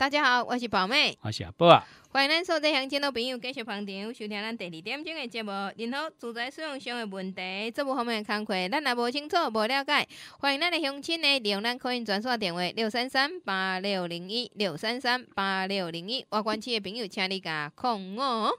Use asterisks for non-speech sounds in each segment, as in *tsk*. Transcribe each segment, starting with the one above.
大家好，我是宝妹，我是阿宝，欢迎咱所有乡亲的朋友继续捧场，收听咱第二点钟的节目。然后住宅使用上的问题，这部方面工亏，咱也无清楚，无了解。欢迎咱的乡亲的，利用咱可以转转电话六三三八六零一六三三八六零一，我关切的朋友，请你加看我。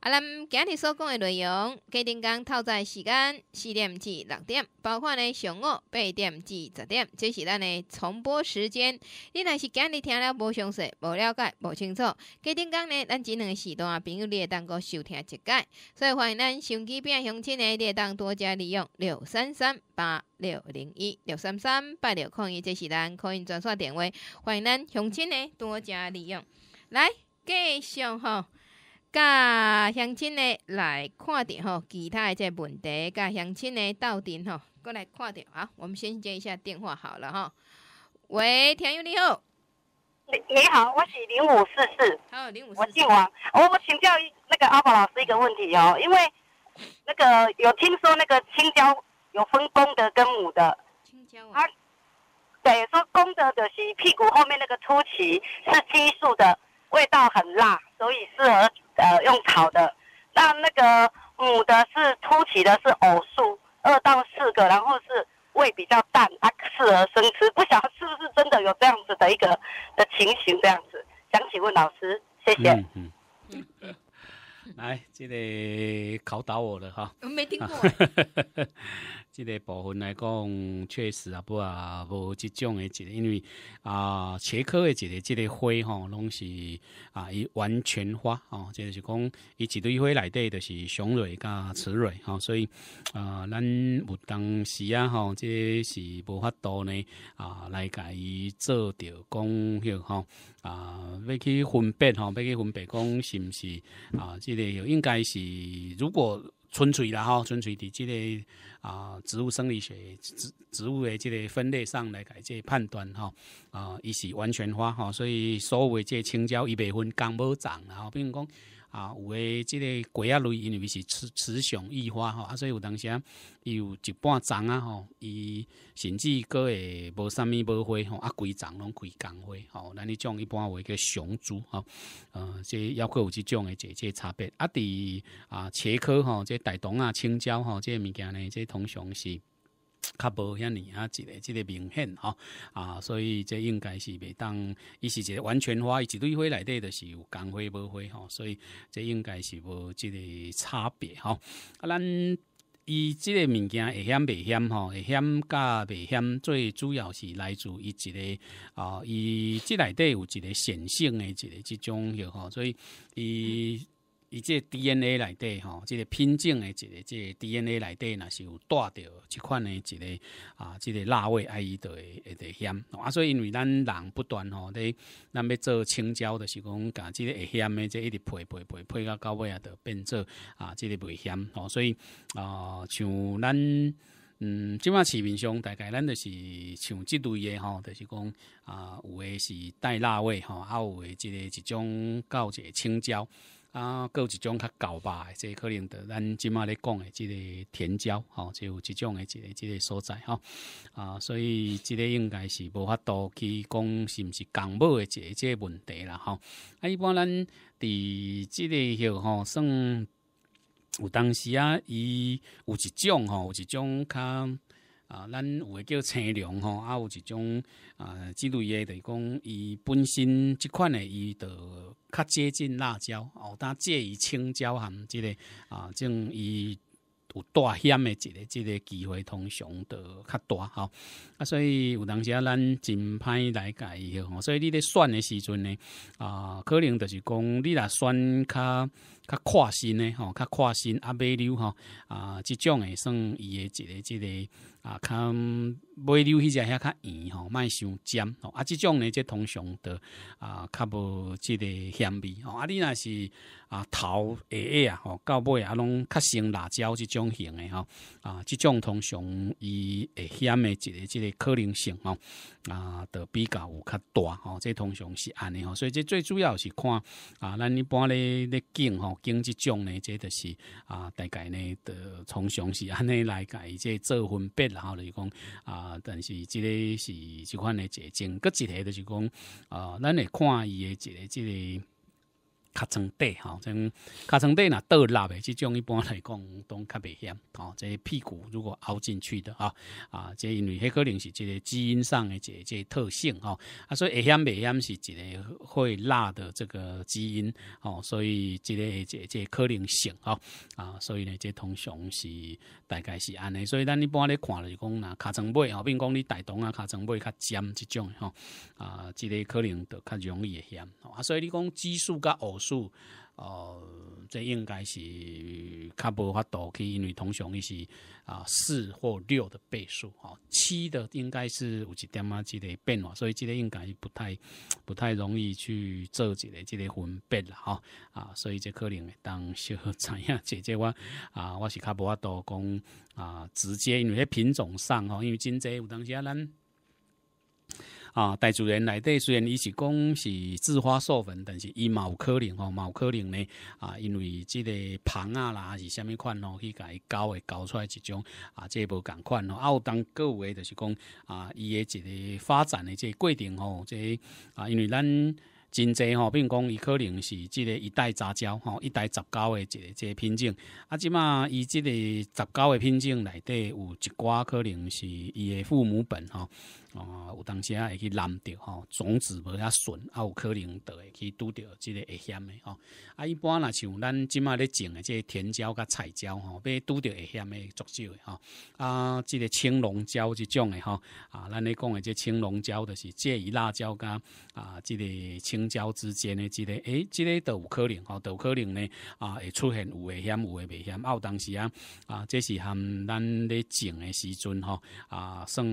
啊，咱今日所讲的内容，几定讲透早时间四点至六点，包括呢上午八点至十点，这是咱的重播时间。你若是今日听了无详细、无了解、无清楚，几定讲呢？咱即两个时段朋友会当阁收听一摆。所以欢迎咱手机变乡亲的会当多加利用六三三八六零一六三三八六零一，这是咱可以转刷电话，欢迎咱乡亲的多加利用。来，继续吼。噶相亲呢，来看点吼，其他的这问题，噶相亲呢到点吼，过来看点啊！我们先接一下电话好了哈。喂，田友你好，你你好，我是零五四四，好零五四四，我姓王，我我请教那个阿宝老师一个问题哦，因为那个有听说那个青椒有分公的跟母的，青椒啊，对，说公的的是屁股后面那个凸起是激素的味道很辣，所以适合。呃，用草的，那那个母的是凸起的，是偶数二到四个，然后是胃比较淡，它适而生吃，不晓得是不是真的有这样子的一个的情形，这样子，想请问老师，谢谢。嗯嗯，*laughs* 来，这里考倒我了哈，没听过。*laughs* 这个部分来讲，确实啊，不啊，无这种的，个，因为啊，切科的一个，这个花吼，拢是啊，伊完全花哦，就是讲伊一堆花内底就是雄蕊加雌蕊哈，所以啊，咱有当时啊吼，这是无法度呢啊，来甲伊做着讲迄吼啊，要去分辨吼，要去分别讲是不是啊，这个应该是如果。纯粹啦吼，纯粹伫即个啊植物生理学植植物的即个分类上来即个判断吼啊，伊是完全花吼，所以所有即个青椒伊未分工无长啦，比如讲。啊，有诶，即个鸡啊类，因为是雌雌雄异花吼，啊，所以有当时啊，伊有一半种啊吼，伊甚至个会无啥物无花吼，啊，规种拢规工花吼。咱你种一般为个雄株吼，呃，即抑要各有即种诶，即即差别。啊，伫啊茄科吼，即大董啊青椒吼，即物件呢，即通常是。较无遐尼啊，一个、即个明显吼啊，所以这应该是袂当，伊是一个完全花一堆花内底的是有工花无花吼，所以这应该是无即个差别吼。啊，咱伊即个物件会险未险吼，会险甲袂险，最主要是来自一个啊，伊即内底有一个显性的一个即种吼，所以伊。即这 DNA 内底吼，即个品种的一个即、个 DNA 内底若是有带着一款的一个啊，即个辣味爱伊的会香。啊，所以因为咱人不断吼，咧咱要做青椒的是讲，甲即个会险的，即一直配配配配到到尾啊，都变做啊，即个袂险吼。所以啊，像咱嗯，即摆市面上大概咱就是像即类诶吼，就是讲啊，有的是带辣味吼，啊，有诶，即个一种一个青椒。啊，各有一种较厚吧，即个可能的，咱即满咧讲的即个甜椒，吼，就有即种的，即个即个所在，吼。啊，所以即个应该是无法度去讲是毋是港诶的个即个问题啦，吼，啊，一般咱伫即个吼，算有当时啊，伊有一种吼，有一种较。啊，咱有叫青龙吼，啊，有一种啊，类的就是讲，伊本身即款的伊，就较接近辣椒哦，但介于青椒含之个啊，种伊有大险的，即个，即个机会通常都较大哈，啊，所以有当时啊，咱真歹来改吼，所以你咧选的时阵呢，啊，可能就是讲，你若选较。较跨新嘞吼，较跨新啊，尾料吼啊，即种诶算伊诶一个一个啊，较尾料迄只遐较圆吼，卖伤尖吼啊，即种呢即通常都啊，较无即个香味吼啊，你若是啊头下下啊吼，到尾啊拢较生辣椒即种型诶吼啊，即种通常伊会险诶一个一个可能性吼啊，都比较有较大吼，即通常是安尼吼，所以即最主要是看啊，咱一般咧咧敬吼。经济种呢，即个是啊，大概呢，的从常是安尼来改，即做分别，然后就是讲啊，但是即个是这款的，结晶，个一个就是讲啊，咱来看伊的一个即个。尻川底吼，种尻川底若倒立的，即种一般来讲都较危险吼。这屁股如果凹进去的啊啊，即因为迄可能是即个基因上的即个特性吼，啊所以会险不险是一个会辣的这个基因吼，所以即个即个可能性吼。啊，所以呢即通常是大概是安尼，所以咱一般咧看就是讲若尻川尾吼，比如讲你大动啊尻川尾较尖即种吼啊，即个可能就较容易会险，啊所以你讲激素甲二数，呃，这应该是较无法度去，因为通常伊是啊四或六的倍数，吼七的应该是有一点啊之类变化，所以这个应该不太不太容易去做一个这个分辨了，吼啊，所以这可能当小知影，姐姐我啊，我是较无法度讲啊，直接因为品种上吼，因为真济有当时啊咱。啊，代主人来底虽然伊是讲是自花授粉，但是伊嘛有可能吼，嘛、有可能呢啊，因为即个螃啊啦，是虾物款咯，去伊交会交出来一种啊，个无共款咯。有当各位就是讲啊，伊诶一个发展诶即个过程吼，即啊，因为咱真济吼，并讲伊可能是即个一代杂交吼，一代杂交的即个品种啊，即嘛伊即个杂交的品种内底有一寡可能是伊的父母本吼。哦，有当时啊会去烂着吼，种子无遐顺，啊有可能倒会去拄着即个会险的吼。啊，一般若像咱即卖咧种诶，即甜椒甲彩椒吼，要拄着会险诶，最少诶吼。啊，即个青龙椒即种诶吼，啊，咱咧讲诶即青龙椒，就是介于辣椒甲啊即个青椒之间诶，即个诶，即个倒有可能吼，倒可能呢啊会出现有诶险，有诶危险。啊，有当时啊啊，这是含咱咧种诶时阵吼，啊，算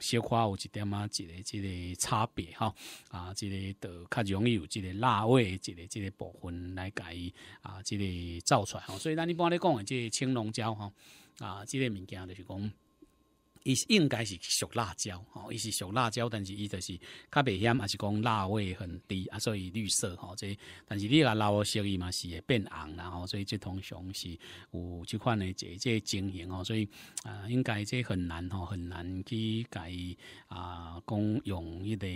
小有。一点啊，一个、一个差别吼啊，一个的较容易有一个辣味，一个、一个部分来甲伊啊，一个造出来，吼。所以咱一般咧讲的这青龙椒吼啊，这个物件就是讲。伊应该是属辣椒，吼，伊是属辣椒，但是伊就是较袂莶，还是讲辣味很低啊，所以绿色，吼，这但是你若老熟伊嘛是会变红，然后所以这通常是有即款的这这经营，吼，所以啊，应该这很难，吼，很难去改啊，讲用一个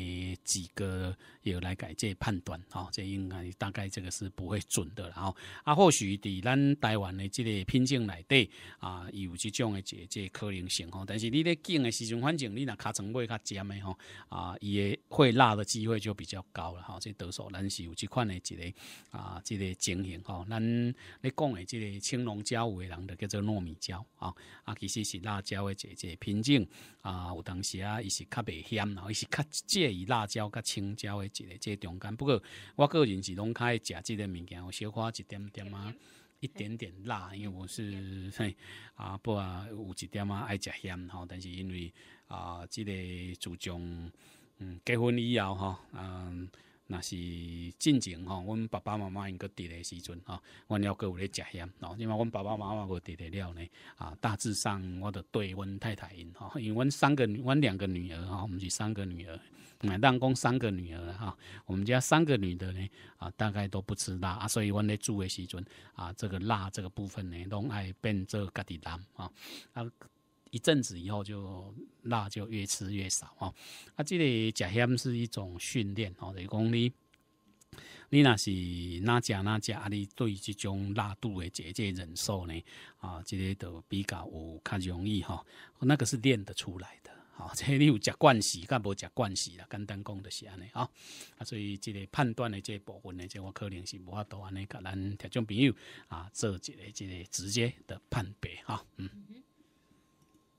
几个药来改这判断，吼，这应该大概这个是不会准的，然后啊，或许伫咱台湾的这个品种内底啊，有这种的这这可能性，吼，但是你。你咧敬的时阵，反正你若尻川味较尖的吼，啊，伊也会辣的机会就比较高了吼。即多数咱是有即款的，一个啊，即个情形吼。咱你讲的即个青龙椒为人就叫做糯米椒啊啊，其实是辣椒的一个品种啊。有当时啊，伊是较袂咸，然后是较介意辣椒、甲青椒的一个即个中间。不过我个人是拢较爱食即个物件，有小可一点点啊。一点点辣，因为我是嘿啊不啊，有一点啊爱食咸吼，但是因为啊，即个注重嗯结婚以后吼，嗯。那是进前吼，阮爸爸妈妈因个伫咧时阵吼，阮了各有咧食盐吼，因为阮爸爸妈妈无伫咧了呢啊，大致上我就对阮太太因吼，因为阮三个阮两个女儿哈，毋是三个女儿，乃当讲三个女儿哈，我们家三个女的呢啊，大概都不吃辣啊，所以阮咧煮诶时阵啊，这个辣这个部分呢，拢爱变做家己淡吼啊。一阵子以后就辣，就越吃越少哈。啊，这里食香是一种训练哦，等于讲你，你那是哪食哪食啊，哩对这种辣度的节节忍受呢？啊，这个、都比较有较容易哈。那个是练得出来的，即 *laughs* 这你有食惯习，甲无食惯习啦，简单讲是安尼啊。啊，所以这个判断的这部分呢，这我可能是无法度安尼，甲咱听众朋友啊，做一个这个直接的判别哈。嗯。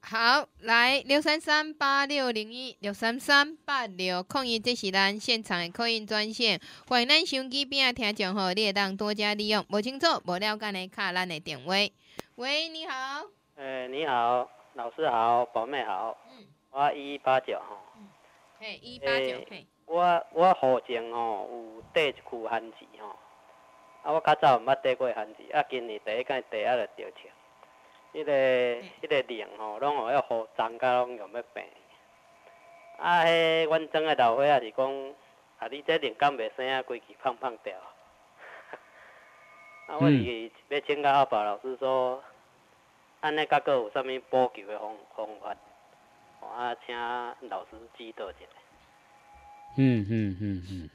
好，来六三三八六零一六三三八六空一，这是咱现场的客运专线。欢迎咱手机边仔听众吼，你也当多加利用。无清楚、无了解的，卡咱的电话。喂，你好。诶，你好，老师好，宝妹好。嗯。我一八九吼。嘿，可一八九。嘿。我我附近吼有得一区汉字吼，啊，我较早毋捌得过汉字，啊，今年第一间、第一个着签。迄个、迄个链吼，拢互要腐脏，甲拢用要病。啊，迄阮庄个老伙仔是讲，啊，你这链敢袂生啊，规气胖胖掉。*laughs* 啊，我是要请教阿宝老师说，安尼甲个有啥物补救的方方法？我、啊，请老师指导一下。嗯嗯嗯嗯。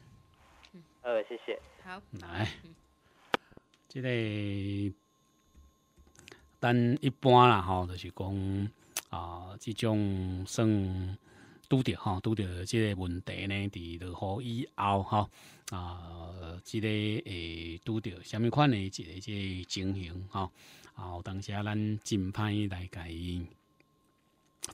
好，谢谢。好。来，即个。咱一般啦吼就是讲啊即种算拄着吼拄着即个问题呢伫落雨以后吼啊即个会拄着虾米款诶一个即个情形吼啊有当时啊咱真歹来甲伊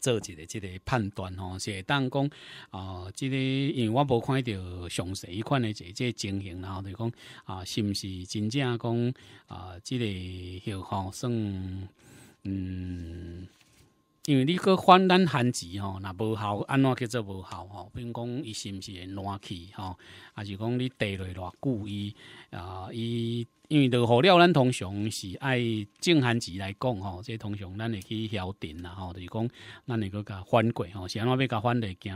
做一个即个判断吼，是会当讲哦，即个因为我无看到详细迄款的这个情形，然后就讲啊，是毋是真正讲啊，即个有吼算嗯。因为你搁翻咱旱季吼，那无效，安怎叫做无效吼？比如讲，伊是毋是会暖气吼？还是讲你地落偌久伊啊？伊因为落雨了，咱通常是爱正旱季来讲吼，这通常咱会去消定啦吼，就是讲，咱会个甲翻过吼，是安要要甲翻来惊，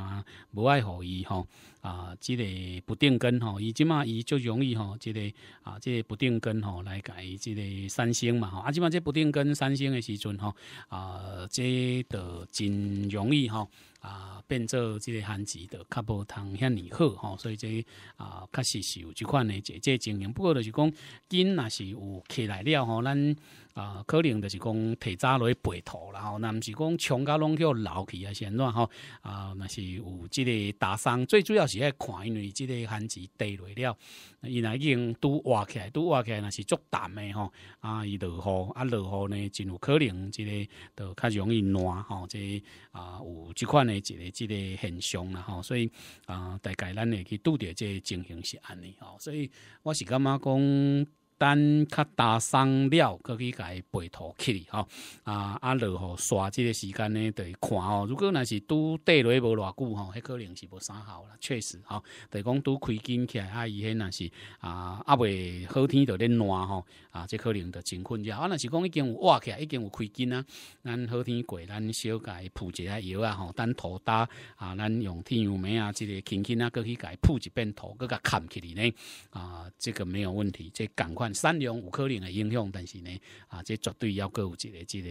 无爱互伊吼啊，这个不定根吼，伊即嘛伊就容易吼，这个啊，这个不定根吼来甲伊即个三星嘛吼，啊，即嘛即不定根三星的时阵吼啊，这。就真容易哈。啊，变做即个旱季的，较无通遐尔好吼，所以即啊，确实是有即款诶，即个经营。不过就是讲，囡若是有起来了吼，咱啊，可能就是讲提早落去培土啦吼，那毋是讲冲甲拢去老去啊，先乱吼啊，若是有即个打伤，最主要是爱看因为即个旱季地雷了，伊若已经拄挖起来，拄挖起来若是足淡的吼，啊，伊落雨啊，落雨呢真有可能即个都较容易烂吼，即啊有即款的。这个、即个现象了吼，所以啊，大概咱会去拄着即个情形是安尼吼，所以我是感觉讲？等较打伤了，可甲伊背土哩吼啊！啊，落雨刷即个时间呢，会看哦。如果若是拄地雷无偌久吼，迄可能是无啥效啦，确实哈，得讲拄开紧起来啊，伊迄若是啊，啊，未好天就咧烂吼啊，即可能就真困扰。啊若是讲已经有挖起来，已经有开紧啊，咱好天过，咱小改铺一下油啊吼，等土打啊，咱用天油梅啊，即个轻轻啊，个去伊铺一遍土，更甲盖起哩呢啊，这个没有问题，这赶快。善良有可能会影响，但是呢，啊，这绝对要各有一个、一个、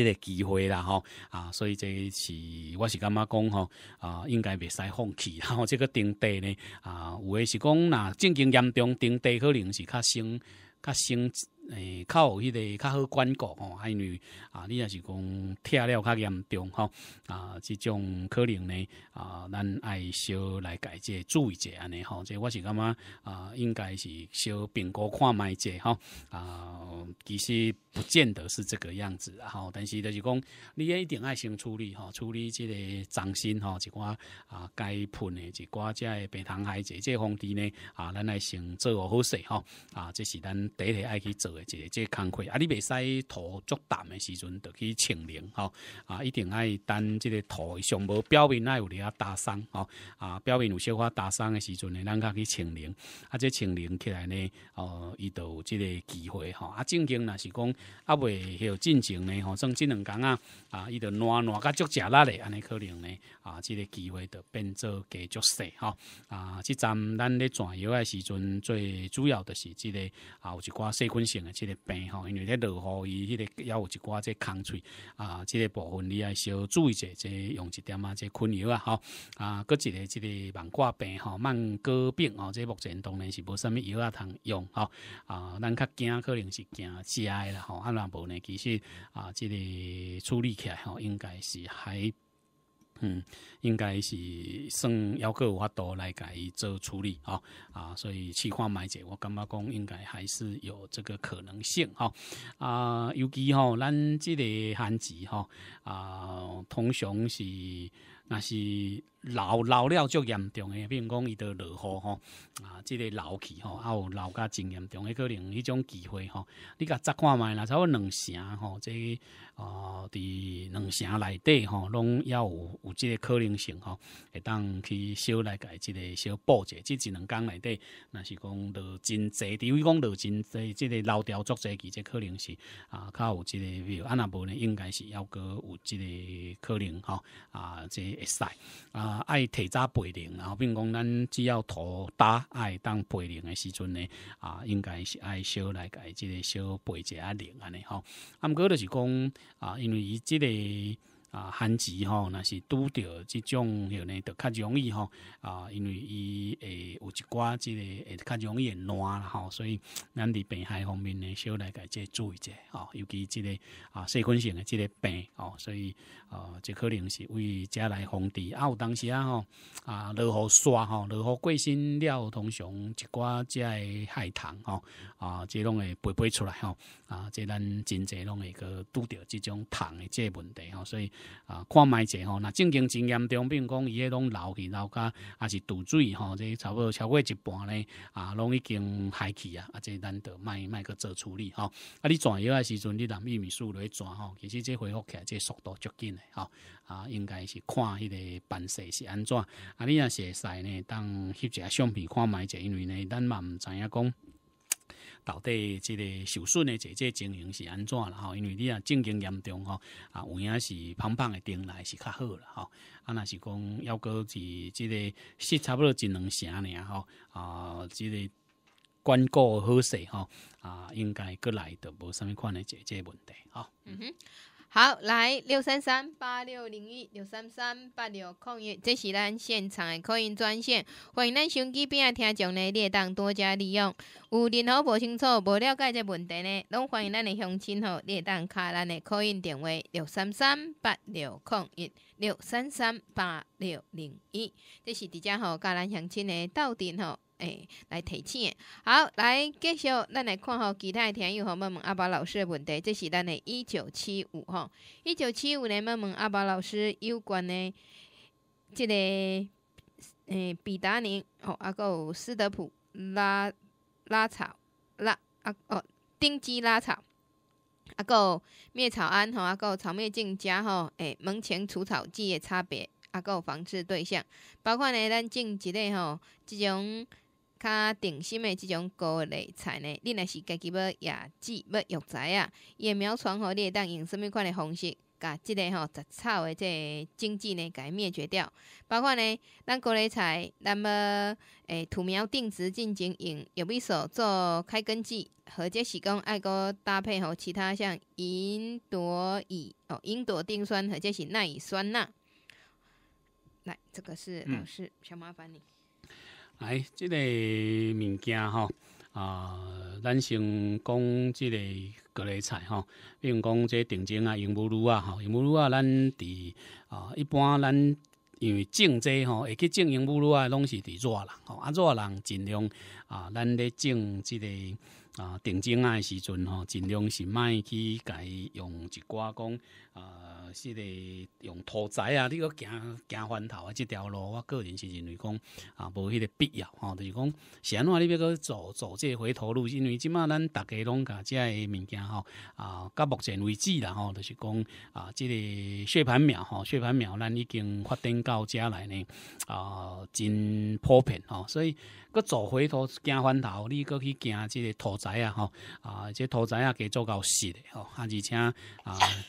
一个机会啦，吼啊，所以这是我是感觉讲吼啊，应该未使放弃，然后这个定地呢，啊，有的是讲那正经严重定地，可能是较省、较省。诶，较有迄个较好管顾吼，因为啊，你若是讲拆了较严重吼，啊，即种可能呢，啊，咱爱小来解者注意者安尼吼，即我是感觉啊，应该是小苹果看卖者吼啊，其实不见得是这个样子吼，但是就是讲你一定爱先处理吼，处理即个掌心吼，一寡啊该喷的，一寡只的冰糖海者，即方剂呢啊，咱来先做好势吼啊，这是咱第一爱去做。一个即个工课啊，你袂使土足淡诶时阵，就去清零吼啊！一定爱等即个土上无表面有咧啊打伤吼啊，表面有小花打伤诶时阵呢，咱家去清零啊。即清零起来呢，哦，伊就即个机会吼啊。正经若是讲啊，未许进前呢吼，像即两工啊啊，伊就暖暖甲足食力咧，安尼可能呢啊，即个机会就变做加足少吼啊。即站咱咧转窑诶时阵，最主要的是即个啊，有一寡细菌性。这个病吼，因为咧落雨，伊迄个也有一寡这空水啊，这个部分你啊小注意者，即用一点啊，即昆药啊，吼啊，搁一个即个慢挂病吼，慢割病哦，即目前当然是无啥物药啊通用吼啊，咱较惊可能是惊致癌啦吼，啊若无呢其实啊，即个处理起来吼，应该是还。嗯，应该是算要各有法度来改做处理哦，啊，所以企化买者，我感觉讲应该还是有这个可能性哈，啊，尤其吼咱即个韩籍吼啊，通常是那是。老老了足严重诶，如讲伊都落雨吼啊，即个老气吼，啊有老甲真严重诶，可能迄种机会吼。你甲查看觅啦，不多两城吼，即个哦，伫两城内底吼，拢要有有即个可能性吼，会当去小来改即个小步者，即一两工内底，若是讲落真侪，除非讲落真侪，即个老掉作侪，其实可能是啊，较有即个，安那无呢应该是要个有即个可能吼啊，即会使。啊。爱提早背领，然后并讲咱只要头搭爱当背领的时阵呢，啊，应该是爱小来改即个小背者啊零安尼吼。啊，毋过就是讲啊，因为伊即个啊寒疾吼，若是拄着即种许呢，就较容易吼啊，因为伊诶有一寡即个会较容易会烂啦吼，所以咱伫病害方面呢，小来即个注意者吼，尤其即个啊细菌性的即个病吼，所以。哦，即可能是为遮来防治啊，有当时啊吼，啊落雨刷吼，落雨过身了，通常一寡遮的海棠吼，啊，即拢会飞飞出来吼，啊，即咱真侪拢会去拄着即种虫的个问题吼，所以啊，看卖者吼，若正经经验中并讲伊迄拢老去老家，啊是堵水吼，即差不多超过一半咧，啊，拢已经害去啊，啊，即咱得卖卖个做处理吼，啊，你转药的时阵，你淋玉米落来转吼，其实即恢复起来即速度足紧。好啊，应该是看迄个办事是安怎啊？你是会使呢，当翕一下相片看卖者，因为呢，咱嘛毋知影讲到底，即个受损的姐姐经营是安怎啦？吼，因为你啊，正经严重吼，啊，有影是胖胖的定来是较好啦吼，啊，若是讲要搁是即个是差不多一两成呢吼，啊，即个关顾好势吼，啊，应该搁来就无什物款的姐姐问题吼。嗯哼。好，来六三三八六零一六三三八六空一，这是咱现场的扩音专线，欢迎咱手机边的听众呢会当多加利用。有任何不清楚、不了解这问题呢，拢欢迎咱的乡亲吼会当卡咱的扩音电话六三三八六空一六三三八六零一，这是迪家吼，加咱乡亲的到底吼。诶，来提醒。好，来继续，咱来看吼，其他诶听友吼问问阿宝老师诶问题。这是咱诶一九七五吼，一九七五年问问阿宝老师有关诶一个诶，比达宁吼，抑佫有斯德普拉拉草，拉啊哦丁基拉草，啊有灭草胺吼，啊有草灭净加吼，诶，门前除草剂诶差别，啊有防治对象，包括呢，咱种一个吼，即种。较定心的即种高丽菜呢，恁若是家己要野籽要药材啊，的苗床吼，你会当用甚物款的方式，甲即个吼杂草的个经济呢，伊灭绝掉。包括呢，咱高丽菜那么诶土苗定植进前，用玉米所做开根剂，或者是讲爱膏搭配吼其他像吲哚乙哦吲哚丁酸或者是萘乙酸钠。来，这个是老师，想麻烦你。哎，这个物件哈啊，咱先讲这个各类菜哈，比如讲这定金啊、银鹉卢啊哈、银鹉卢啊，咱伫啊一般咱因为种植吼会去种银鹉卢啊，拢是伫热人吼，啊热人尽量啊，咱咧种这个啊定金啊时阵吼，尽量是卖去改用一寡讲。呃，是的，用土宅啊，你个行行翻头啊，这条路，我个人是认为讲啊，无迄个必要吼，就是讲，安话你要个走走这回头路，因为即马咱大家拢甲即个物件吼啊，到目前为止啦吼，就是讲啊，即个血盘苗吼，血盘苗咱已经发展到这来呢啊，真普遍吼，所以，佮走回头行翻头，你佮去行即个土宅啊吼啊，即土宅啊，佮做够实的吼，啊，而且啊，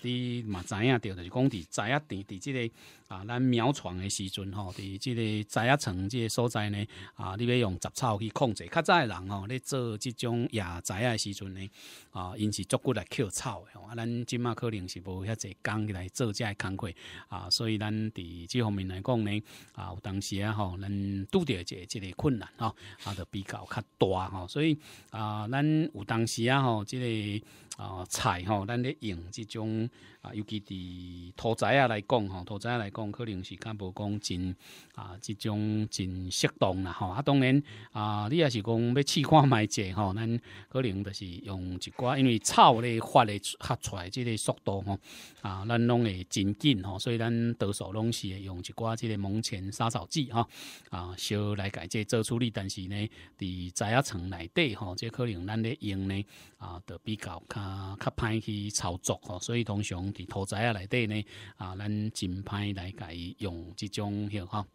你。啊知影着着是讲伫知影伫伫即个啊，咱苗床的时阵吼，伫即个栽啊床即个所在呢，啊，你要用杂草去控制。较早的人吼，咧做即种野栽啊时阵呢，啊，因是足骨来拾草的。啊，咱即马可能是无遐济工来做这工课啊，所以咱伫即方面来讲呢，啊，有当时啊吼，咱拄着一个一个困难吼，啊，就比较较大吼。所以啊，咱有当时啊吼，即个啊菜吼，咱咧用即种啊，尤其伫土栽啊来讲吼，土栽来。讲可能是较无讲真啊，即种真适当啦吼。啊，当然啊，你也是讲要试看蛮者吼，咱可能就是用一寡，因为草咧发咧发出来，即个速度吼啊，咱拢会真紧吼，所以咱多数拢是会用一寡即个蒙前杀草剂吼啊，小来改这做处理，但是呢，伫知啊层内底吼，这可能咱咧用呢。啊，比较较较歹去操作吼，所以通常伫土资啊内底呢，啊，咱真歹来甲伊用即种吼，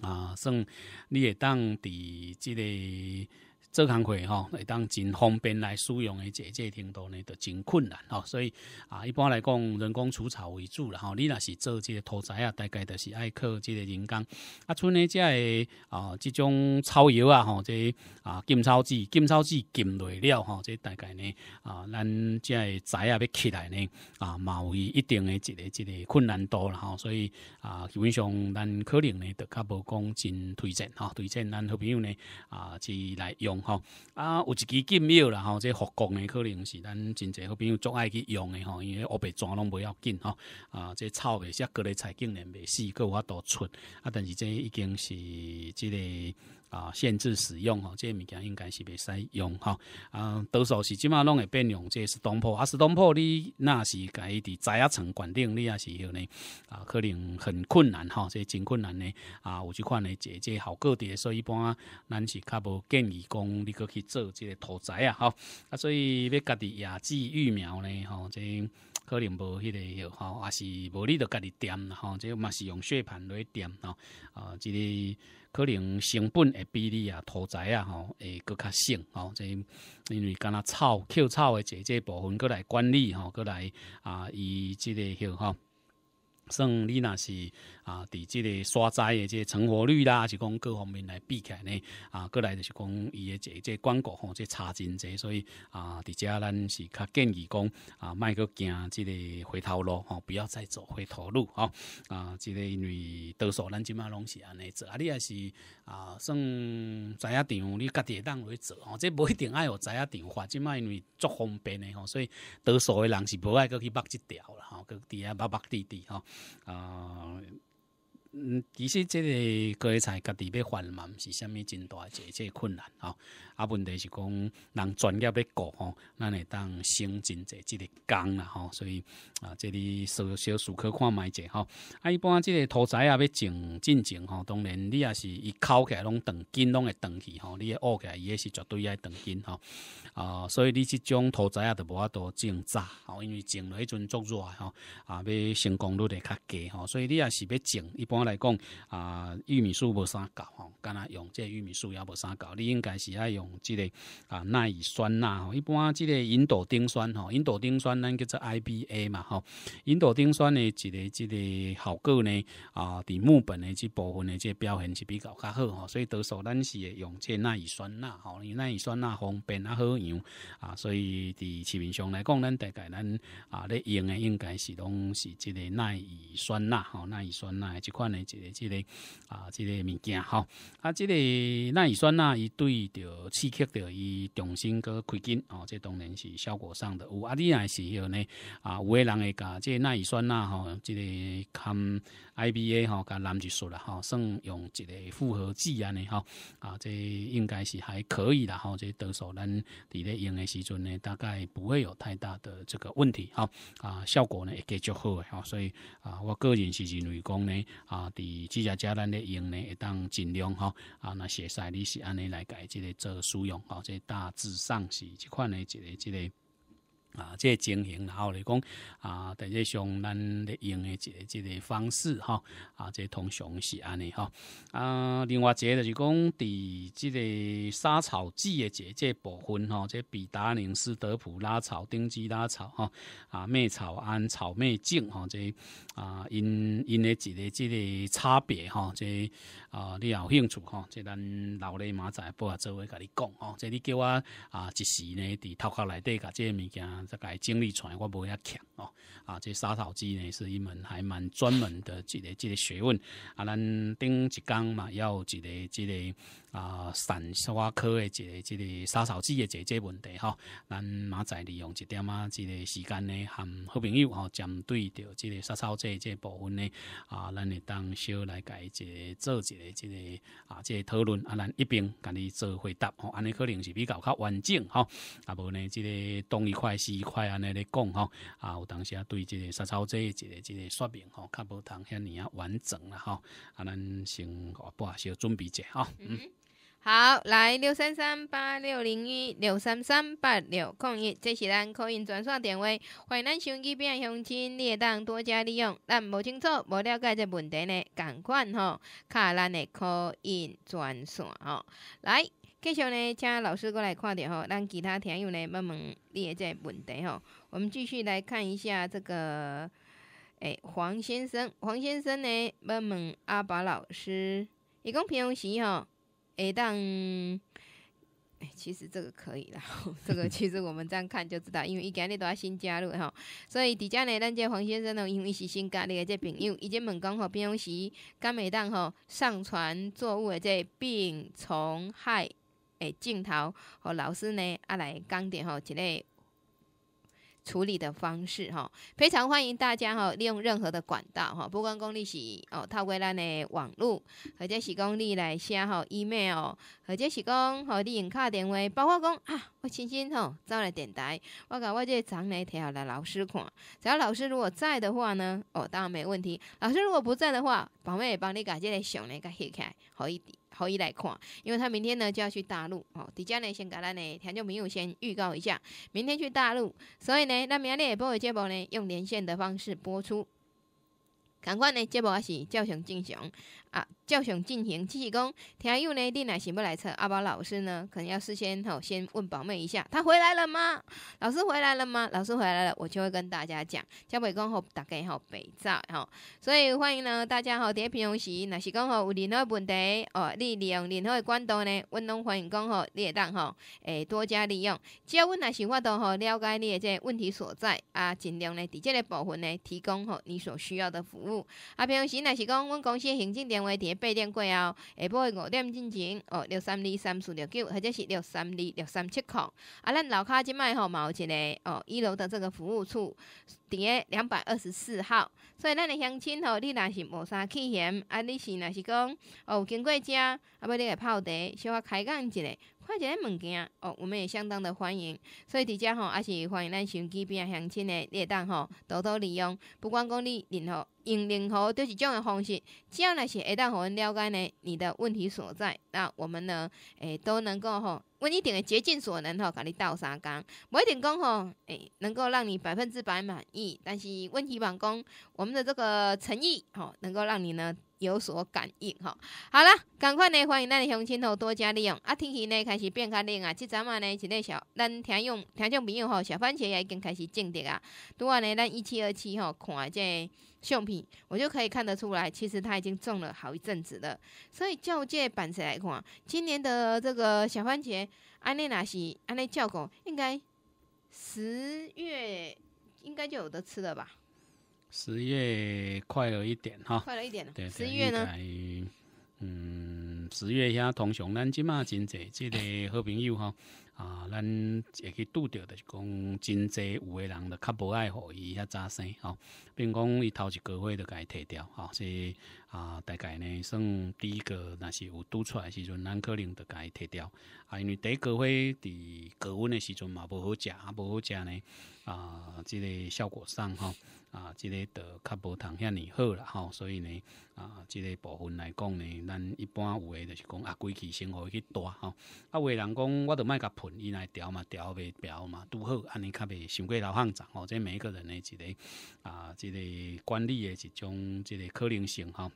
啊，算你会当伫即个。做工课吼，会当真方便来使用诶，这这程度呢，都真困难吼。所以啊，一般来讲，人工除草为主啦吼。你若是做即个土栽啊，大概都是爱靠即个人工。啊，像呢即个啊，即种草药啊，吼，即啊，禁草剂、禁草剂禁落了吼，即大概呢啊，咱即个栽啊要起来呢啊，嘛有一定的一个一个困难度啦吼。所以啊，基本上咱可能呢，都较无讲真推荐吼，推荐咱好朋友呢啊去来用。吼，啊，有一支禁了啦，吼，这复工的可能是咱真济好朋友最爱去用的吼，因为乌白纸拢不要紧，吼，啊，这草嘅一些各类菜竟然未四有法度出，啊，但是这已经是即个。啊，限制使用哈，这物件应该是袂使用哈。啊，多数是即马拢会变用，这是东坡啊，东坡你那是家己知影层管顶你啊是迄呢啊，可能很困难哈，这真困难呢啊。有即款呢，这这好个体，所以一般咱是较无建议讲你可去做这个土栽啊哈。啊，所以要家己芽剂育苗呢吼，这。可能无迄个吼，也是无你着家己踮啦吼，即嘛是用血盘来踮吼，啊，即个可能成本会比你啊土栽啊吼会搁较省吼，即因为干若草、Q 草的这这部分过来管理吼，过来啊伊即个吼，算你若是。啊，伫即个刷栽诶，即个成活率啦，是讲各方面来避开呢。啊，过来就是讲伊嘅即即个光果吼，即差真济，所以啊，伫遮咱是较建议讲啊，卖个行即个回头路吼，不要再走回头路吼。啊，即个因为多数咱即卖拢是安尼做，啊，你也是啊，算知影场你家己地当来做吼，即无一定爱有知影场话，即卖因为足方便诶吼，所以多数诶人是无爱过去买一条啦吼，去伫遐买买滴滴吼啊。嗯，其实这个个人家己要还嘛，毋是虾米真大这个困难啊。问题是讲人专业要顾吼，咱会当省真侪即个工啦吼，所以啊，即里小小疏去看卖者吼。啊，一般即个土仔啊，要种进种吼，当然你也是伊烤起来拢长根，拢会长起吼。你沃起来伊也是绝对爱长根吼，啊，所以你即种土仔啊，就无法度种早吼，因为种落迄阵足热吼，啊，要成功率会较低吼。所以你也是要种，一般来讲啊，玉米树无啥搞吼，干阿用即个玉米树也无啥搞，你应该是爱用。即个啊，萘乙酸钠吼，一般即个吲哚丁酸吼，吲哚丁酸咱叫做 IBA 嘛吼，吲哚丁酸呢，一个一个效果呢啊，伫木本的即部分的即表现是比较较好吼，所以多数咱是会用这萘乙酸钠吼，因为乙酸钠方便啊好用啊，所以伫市面上来讲，咱大概咱啊咧用的应该是拢是即个萘乙酸钠吼，萘乙酸钠即款的这个这个啊即个物件吼，啊，即个萘乙酸钠伊对着。刺激到伊重新个开筋哦，这当然是效果上的。有啊，你也是有呢，啊，有诶人会甲这耐酸钠吼，这个含 I B A 吼，甲蓝技素了吼，算用一个复合剂安尼吼，啊，这应该是还可以啦吼，这多数咱伫咧用的时阵呢，大概不会有太大的这个问题哈啊，效果呢会继续好诶哈，所以啊，我个人是认为讲呢啊，伫自家咱咧用呢，会当尽量吼。啊，那血晒你是安尼来改这个做。使用，好，这大致上是这款的一个一个。啊，这情形，然后来讲啊，第一上咱嚟用的个即个方式哈啊，这通常是安尼哈啊。另外一个就是讲，伫即个杀草剂嘅这即部分哈，即比达宁斯、德普拉草、丁基拉草哈啊，咩草胺、草咩净哈，即啊因因诶一个即个差别哈，即啊你有兴趣哈，即咱老雷马仔不啊，做位甲你讲哦，即你叫我啊一时呢，伫头壳内底甲即物件。这个精力传我无遐强哦，啊，这杀草机呢是一门还蛮专门的，这个这个学问。啊，咱顶一天嘛，要一个即个啊，散花科的这个即个杀草剂的这个问题哈。咱马仔利用一点啊，即个时间呢，和好朋友哦，针对着即个杀草剂这部分呢，啊，咱会当小来一个做一个即个啊，即个讨论啊，咱一边跟你做回答哦，安尼可能是比较较完整哈。啊，无呢，即个东一块西。愉块安尼咧讲吼，啊，有当啊对即个沙草诶，一个即个说明吼，较无通遐尔啊完整啦吼，啊，咱先我巴小准备者吼。嗯，好，来六三三八六零一六三三八六空一，这是咱扣音转线电话，欢迎咱手机变乡亲，你会当多加利用。咱无清楚无了解这问题呢，赶快吼，卡咱的扣音转线吼，来。继续呢，请老师过来看点吼，让其他听友呢问问你的一个问题吼。我们继续来看一下这个，诶，黄先生，黄先生呢问问阿宝老师，伊讲平常时吼，会当，诶，其实这个可以啦，*laughs* 这个 *laughs* 其实我们这样看就知道，因为伊今日都要新加入吼，所以底下呢，咱这黄先生呢，因为是新加入个这朋友，已经问讲吼平常时敢会当吼上传作物个这病虫害。哎，镜头和老师呢？啊来讲点吼一类处理的方式哈，非常欢迎大家哈，利用任何的管道哈，不管公利是哦，透过咱的网络或者是公利来写好 email，或者是公和利用卡电话，包括讲啊，我亲身吼走来电台，我甲我这长咧提好来老师看，只要老师如果在的话呢，哦，当然没问题；老师如果不在的话，宝妹也帮你把这类上咧甲黑开，好一点。可以来看，因为他明天呢就要去大陆哦。在这呢先给咱呢听众朋友先预告一下，明天去大陆，所以呢，咱明天呢也不会接播呢，用连线的方式播出。赶快呢，接播还是照常进行。啊，照想进行只是讲，听友呢你若想要来车？阿宝老师呢，可能要事先吼先问宝妹一下，他回来了吗？老师回来了吗？老师回来了，我就会跟大家讲教北讲吼，大家吼北灶吼，所以欢迎呢大家吼，咧。平常时若是讲吼，有任何问题哦，哦，利用任何的管道呢，阮拢欢迎讲吼会当吼，诶，多加利用，只要阮若新法都吼，了解你的这个问题所在啊，尽量呢伫这个部分呢提供吼你所需要的服务。啊，平常时若是讲，阮公司行政点。定位在八点过后，下晡的五点进前哦，六三二三四六九或者是六三二六三七空。啊，咱楼骹即卖吼，嘛有一个哦，一楼的这个服务处，伫个两百二十四号。所以咱的乡亲吼，你若是无啥去嫌，啊，你是若是讲哦，经过遮，啊，要你来泡茶，小可开讲一下。看一下物件哦，我们也相当的欢迎，所以大家吼还是欢迎咱手机边相亲的列当吼多多利用，不管讲你任何用任何就是种的方式，只要那是会当我们了解呢你的问题所在，那我们呢诶都能够吼，阮一定会竭尽所能吼，给你斗相共。无一定讲吼诶能够让你百分之百满意，但是问题反讲，我们的这个诚意吼，能够让你呢。有所感应哈，好了，赶快呢，欢迎咱的乡亲吼多加利用啊！天气呢开始变较冷啊，这阵啊呢一个小，咱田用田勇朋友吼，小番茄也已经开始种的啊。拄啊呢，咱一七二七吼看这相片，我就可以看得出来，其实它已经种了好一阵子了。所以照这板式来看，今年的这个小番茄，安尼若是安尼照顾，应该十月应该就有的吃了吧？十月快了一点，哈，快了一点了。对十一月呢？嗯，十月遐通常咱即嘛真侪，即个好朋友吼，啊，咱会去拄着的，是讲真侪有个人的较无爱互伊遐早生吼，并讲伊头一个月就伊摕掉吼，所以啊，大概呢算第一个，若是有拄出来时阵，咱可能得伊提掉，因为第一个月伫高温的时阵嘛，无好食，无好食呢啊，即个效果上哈。啊，即个就较无通遐尼好啦吼，所以呢，啊，即个部分来讲呢，咱一般有诶就是讲啊，气期生活去带吼，啊，有人讲我著莫甲盆伊来调嘛，调袂调嘛拄好，安尼较袂伤过老行长吼，即每一个人诶一个啊，即个管理诶一种即个可能性吼。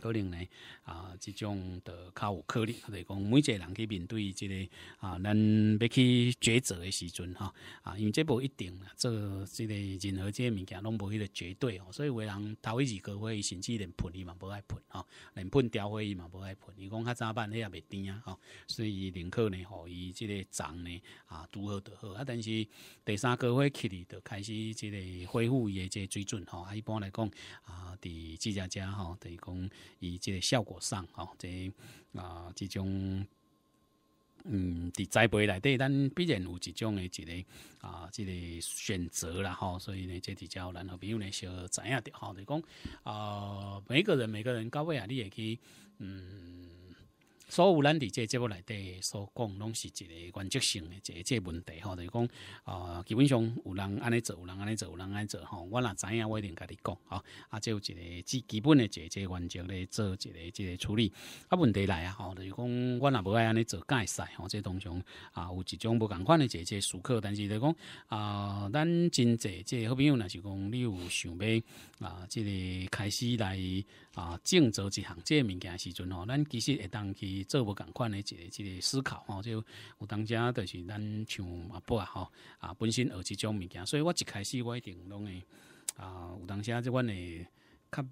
可能呢，啊，即种的较有可能，等是讲每一个人去面对即个啊，咱要去抉择的时阵吼啊，因为这无一定，做即个任何这个物件拢无迄个绝对吼，所以有的人头一日月伊甚至连喷嘛，无爱喷吼，连喷花伊嘛，无爱喷。伊讲较早办？迄也袂甜啊，所以宁可呢，吼，伊即个涨呢，啊，拄好就好啊。但是第三个月起哩，就开始即个恢复伊的即个水准啊，一般来讲啊，伫即家家吼，等于讲。伊即个效果上，吼，即、这啊，这种嗯，伫栽培内底，咱必然有一种诶一个啊，这个选择啦吼，所以呢，这比较然后朋友呢就知影着吼，就讲啊，每个人每个人到尾啊，你会去嗯。所有咱即这节目内底所讲拢是一个原则性的一个问题吼，就是讲啊，基本上有人安尼做，有人安尼做，有人安尼做吼，我若知影，我一定甲你讲啊，啊，有一个基基本的解个原则咧，做一个一个处理。啊，问题来啊，吼，就是讲我若无爱安尼做解释吼，即通常啊有一种无共款的解个许可，但是就是讲啊，咱真济即好朋友若是讲你有想要啊，即个开始来啊，正做一项即物件时阵吼，咱其实会当去。做无同款诶一个一个思考吼，就有当下就是咱像阿伯吼啊，本身学即种物件，所以我一开始我一定拢会啊，有当下即款诶较。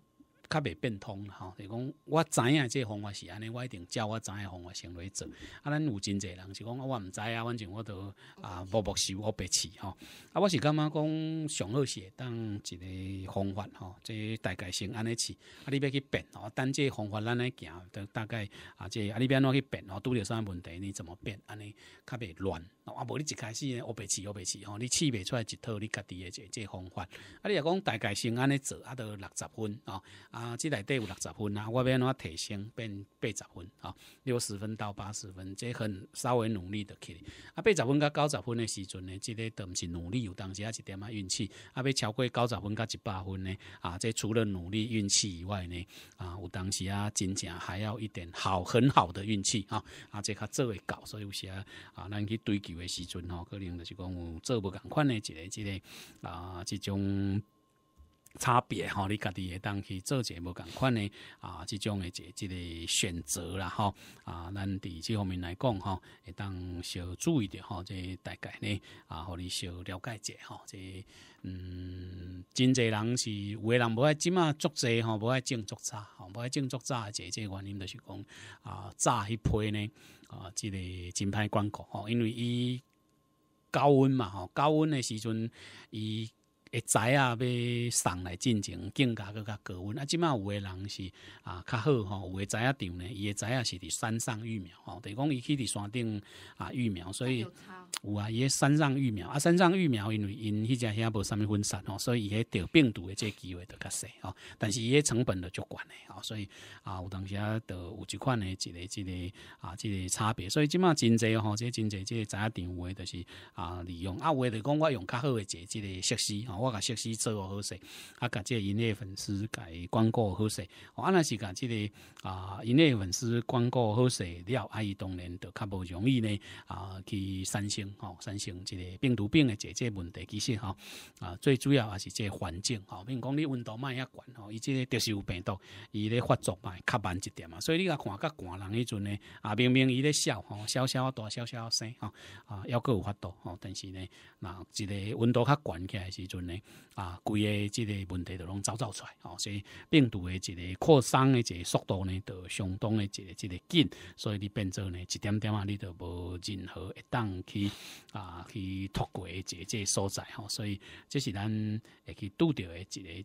较袂变通吼，就讲我知影即个方法是安尼，我一定照我知影方法先去做。啊，咱有真济人是讲我毋知啊，反正我都啊，默默收，我白饲吼。啊，我是感觉讲上好会当一个方法吼，即大概先安尼饲。啊，你要去变哦，即个方法咱来行，都大概啊，即啊你要安怎去变吼，拄着啥问题你怎么变安尼？较袂乱。啊，无你一开始呢，我白饲，我白饲吼，你试袂出来一套你家己诶即即方法。啊，你若讲大概先安尼做，啊都六十分哦。啊，即内底有六十分啊，我变怎提升变八十分啊，六十分到八十分，这很稍微努力的去。啊，八十分到九十分的时阵呢，即个都毋是努力，有当时啊一点啊运气。啊，要超过九十分到一百分呢，啊，这除了努力运气以外呢，啊，有当时啊真正还要一点好很好的运气啊，啊，这较做会到，所以有些啊，咱去追求的时阵哦，可能就是讲做不同款的一个一个啊，这种。差别哈，你家己也当去做这无共款呢啊，这种的这这个选择啦哈啊，咱伫这方面来讲哈，也当小注意点哈，这大概呢啊，互你小了解者吼，哈，这嗯，真侪人是有人无爱即嘛做济哈，无爱种作早哈，无爱种作差，这这原因就是讲啊，早一批呢啊，这个真歹管顾哈，因为伊高温嘛哈，高温的时阵伊。会仔啊，要送来进行更加个较高温啊！即马有诶人是啊，较好吼。有诶仔啊，场呢，伊诶仔啊，是伫山上育苗吼。对，讲伊去伫山顶啊育苗，所以有啊，伊诶山上育苗啊，山上育苗，因为因迄只遐无啥物分散吼，所以伊迄得病毒的个机会就较细吼。但是伊诶成本着足悬诶吼，所以啊，有当时啊，着有一款诶一个一个啊，即个差别。所以即马真济吼，即真济即个仔啊，有诶着是啊，利用啊，诶哋讲我用较好一个即个设施吼。我甲设施做好势，啊！甲即个营业粉丝伊广告好势。我安那是甲即个啊，营业粉丝广告好势了，啊，伊当然就较无容易呢啊。去三生吼，三生即个病毒病的解决问题其实吼啊，最主要还是即个环境吼。比如讲你温度卖遐悬吼，伊即个就是有病毒，伊咧发作嘛较慢一点嘛。所以你若看较寒人迄阵呢啊，明明伊咧笑吼，笑笑啊笑笑少吼啊，抑佫有发度吼。但是呢，那即个温度较悬起来时阵。呢啊，规个即个问题都拢走走出来哦，所以病毒的一个扩散一个速度呢，都相当一个一个紧，所以你变做呢一点点啊，你都无任何一档去啊去突脱一个即个所在哦，所以这是咱会去拄着的一个一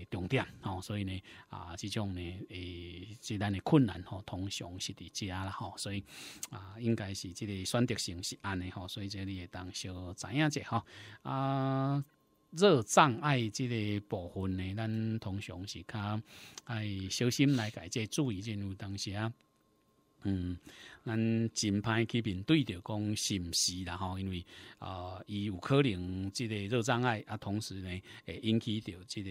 个重点哦，所以呢啊，这种呢诶，即咱的困难吼，通常是的加啦吼，所以啊，应该是即个选择性是安的吼，所以这里也当小知影者吼。啊。热障碍这个部分呢，咱通常是较爱小心来改正，注意进入当时啊，嗯。咱前排去面对着讲是毋是然后因为啊，伊有可能即个热障碍，啊，同时呢，会引起着即个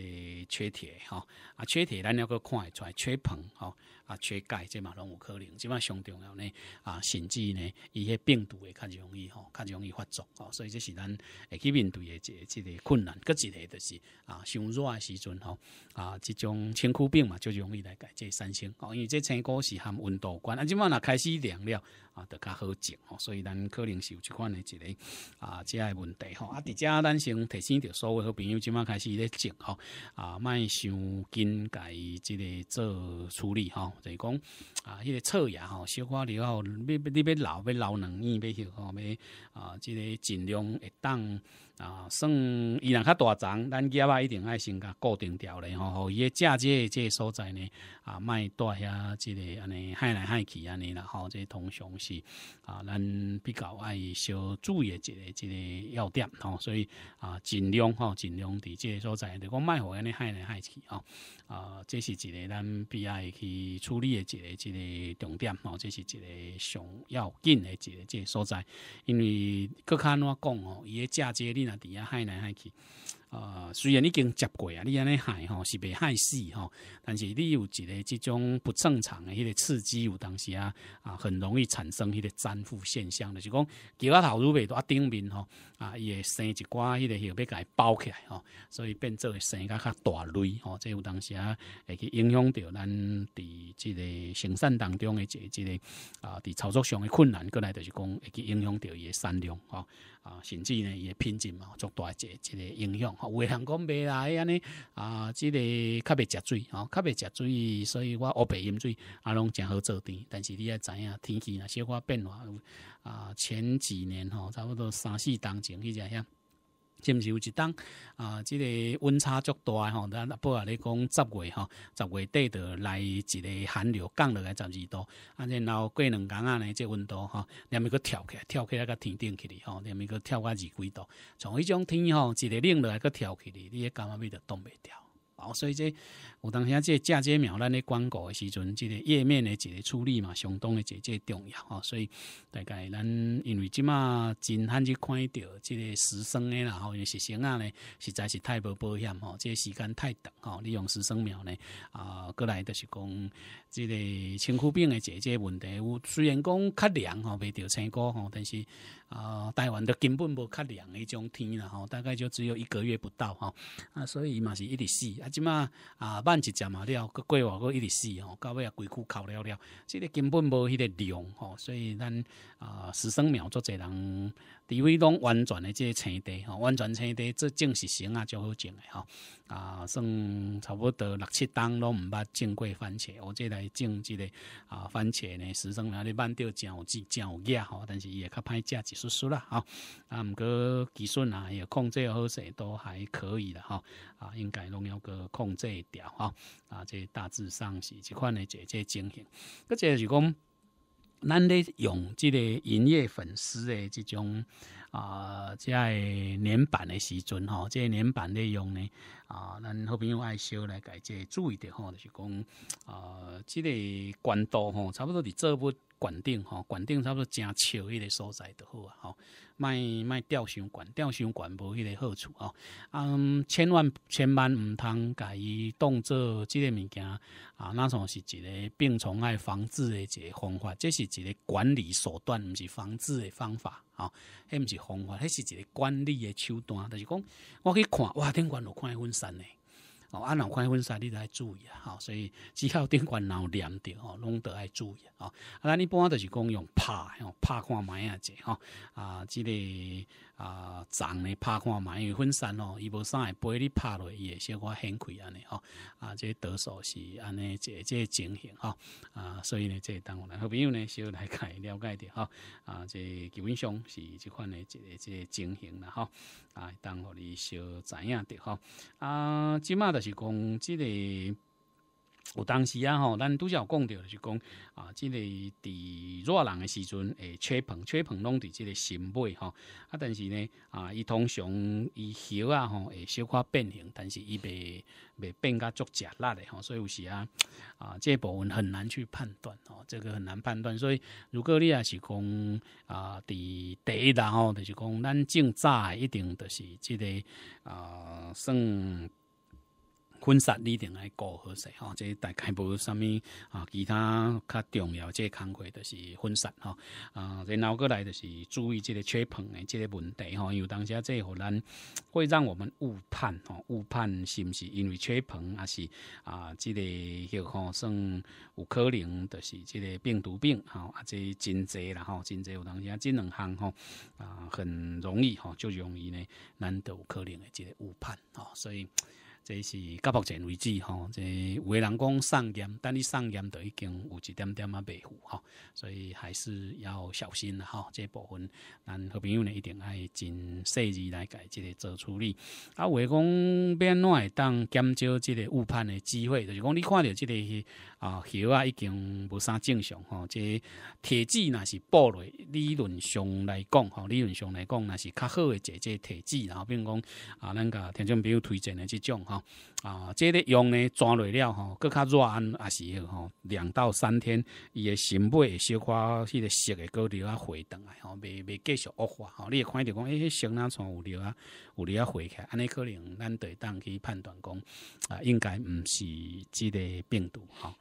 缺铁，吼，啊，缺铁咱要去看会出来，缺硼，吼，啊，缺钙即嘛拢有可能，即嘛上重要呢，啊，甚至呢，伊迄病毒会较容易，吼，较容易发作，吼，所以这是咱会去面对诶个即个困难，搁一个就是啊，伤热诶时阵，吼，啊，即种青枯病嘛就容易来改即产生，哦，因为即青枯是含温度关，啊，即满若开始凉。了啊，著较好种吼，所以咱可能是有这款的一个啊，这个问题吼。啊，伫遮咱先提醒着所有好朋友，即马开始咧种吼，啊，卖紧家改，即个做处理吼，就是讲啊，迄个错牙吼，小可了吼，你你要留，要留两年，要要啊，即个尽量会当。啊，算伊若较大张，咱叶啊一定爱先甲固定掉咧吼，伊个嫁接诶，即个所在呢，啊，卖带遐即个安尼害来害去安尼啦吼，即个通常是啊，咱比较爱小注意一个一个要点吼，所以啊，尽量吼，尽量伫即个所在，如果卖互安尼害来害去吼，啊，这是一个咱必要去处理的一个一个重点吼，这是一个上要紧的一个即个所在，因为各看我讲哦，伊个嫁接那底下害来害去。呃，虽然已经接过啊，你安尼害吼是袂害死吼，但是你有一个这种不正常的迄个刺激，有当时啊啊，很容易产生迄个粘附现象就是讲叫啊头如未在顶面吼啊，伊会生一寡迄个要要伊包起来吼，所以变做会生个较大类吼，这有当时啊会去影响到咱伫即个生产当中的一个一个啊，伫操作上的困难，过来就是讲会去影响到伊的产量吼啊，甚至呢伊的品质嘛，足大一一个影响。有人讲袂来安尼，啊，即个较袂食水，吼，较袂食水，所以我乌白饮水，啊，拢诚好做甜。但是你也知影，天气若小可变化，啊，前几年吼，差不多三四冬前去食遐。是时有一当，啊，即个温差足大吼，咱不话你讲十月吼，十月底着来一个寒流降落来十二度，啊，然后过两工啊呢，即温度吼，里面佫跳起，来，跳起来个天顶去哩，吼，里面佫跳个二几度，从迄种天吼，一个冷落来佫跳起哩，你一感觉病着冻袂掉，哦，所以这。有当下在嫁接苗咱咧广告的时阵，这个页面的一个处理嘛，相当的姐姐重要哈。所以大概咱因为即马真罕去看到这个时生的，然因为时生啊呢，实在是太无保险哈。这个时间太短哈，利用时生苗呢啊，过来都是讲这个青枯病的姐姐问题。有虽然讲较凉吼，未着成果吼，但是啊，台湾都根本无较凉的种天啦吼，大概就只有一个月不到哈。啊，所以嘛是一直死啊，即马啊把。办一家嘛了，个过划个一直死吼，到尾啊规库哭了了，即个根本无迄个量吼，所以咱啊师生苗族侪人。除非拢完全的这青地吼，完全青地，这种是行啊，就好种的吼。啊，算差不多六七冬拢毋捌种过番茄，我这来种即个啊，番茄呢，时阵那里挽到真有真有叶吼，但是伊会较歹食一丝丝啦吼。啊，毋过技术啊，也控制好势，都还可以的吼。啊，应该拢有个控制调吼。啊，这大致上是即款的这这情形。个即是讲。咱咧用即个营业粉丝的即种啊，即个年版的时阵吼，即个年版内容咧啊，咱好朋友爱修来改即，注意点吼，就是讲啊，即个官道吼，差不多伫做不。管顶吼，管顶差不多真笑迄个所在就好啊，吼，卖卖吊伤管，吊伤管无迄个好处啊。嗯，千万千万毋通甲伊当做即个物件啊，那种是一个病虫害防治的一个方法，这是一个管理手段，毋是防治的方法啊，迄毋是方法，迄是一个管理的手段。但是讲我去看哇，顶管有看迄分散呢。哦，啊，老看婚纱，你都爱注意啊，吼，所以只要顶若有黏着，吼，拢都爱注意啊。啊，咱一般就是讲用拍，吼，拍看买啊，只，吼，啊，即个。啊，长呢拍看嘛，因为分散咯，无部会背你拍落，伊会小可显开安尼吼。啊，这得手是安尼，这这情形吼。啊，所以呢，这当我们好朋友呢，需来来解了解的吼。啊，这基本上是即款的，这这情形啦吼。啊，当互你小知影的吼。啊，即嘛就是讲这个。有当时啊吼，咱拄则有讲到，就是讲啊，即个伫热人诶时阵，会吹捧吹捧，拢伫即个心尾吼。啊，但是呢，啊，伊通常伊叶啊吼，会小可变形，但是伊袂袂变甲足食力诶吼。所以有时啊，啊，这部分很难去判断吼，这个很难判断。所以如果你也是讲啊，伫第一单吼，就是讲咱种早一定，就是即个啊算。分你一定要顾好势吼，即大概无啥物啊，其他较重要即工作就是分散吼啊，然后过来就是注意这个吹捧诶，这个问题吼，因为当下这可能会让我们误判吼，误判是不是因为吹捧，还是啊，即个算有可能就是即个病毒病吼，啊，即真侪啦吼，真侪有当下这两项吼啊，很容易吼就容易呢难得有可能诶即误判吼，所以。这是到目前为止吼，即的人讲上盐，但你上盐都已经有一点点啊白户吼，所以还是要小心啦吼，这部分咱好朋友呢一定爱真细致来解这个做处理。啊，的讲变会当减少这个误判的机会，就是讲你看到这个啊叶啊已经无啥正常吼，即体质那是暴雷。理论上来讲，吼，理论上来讲那是较好的这这体质，然后比如讲啊，咱个听众朋友推荐的这种。啊，这个用呢，装入了吼，哈，较热安也是吼，两到三天，伊个新会小可迄个血会高头啊回等来吼，袂袂继续恶化，吼，你会看着讲，哎，血哪从有滴啊，有滴啊回去，安尼可能咱对当去判断讲，啊，应该毋是即个病毒吼，